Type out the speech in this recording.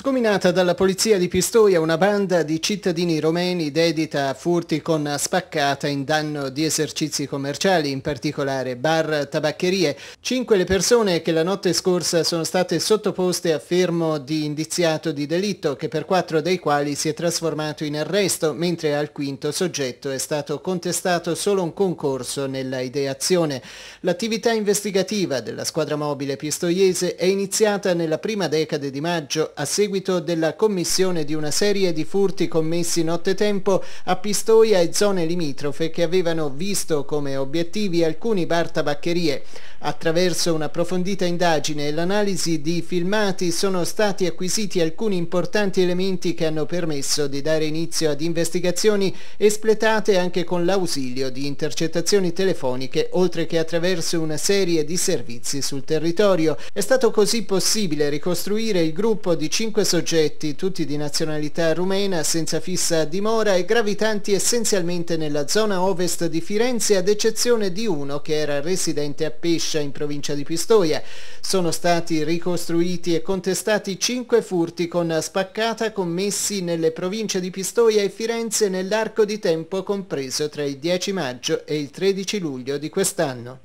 Scominata dalla polizia di Pistoia una banda di cittadini romeni dedita a furti con spaccata in danno di esercizi commerciali, in particolare bar, tabaccherie. Cinque le persone che la notte scorsa sono state sottoposte a fermo di indiziato di delitto, che per quattro dei quali si è trasformato in arresto, mentre al quinto soggetto è stato contestato solo un concorso nella ideazione. L'attività investigativa della squadra mobile pistoiese è iniziata nella prima decade di maggio a seguito seguito della commissione di una serie di furti commessi nottetempo a Pistoia e zone limitrofe che avevano visto come obiettivi alcuni bar tabaccherie. Attraverso un'approfondita indagine e l'analisi di filmati sono stati acquisiti alcuni importanti elementi che hanno permesso di dare inizio ad investigazioni espletate anche con l'ausilio di intercettazioni telefoniche oltre che attraverso una serie di servizi sul territorio. È stato così possibile ricostruire il gruppo di cinque soggetti, tutti di nazionalità rumena, senza fissa dimora e gravitanti essenzialmente nella zona ovest di Firenze ad eccezione di uno che era residente a Pesce Brescia in provincia di Pistoia. Sono stati ricostruiti e contestati cinque furti con spaccata commessi nelle province di Pistoia e Firenze nell'arco di tempo compreso tra il 10 maggio e il 13 luglio di quest'anno.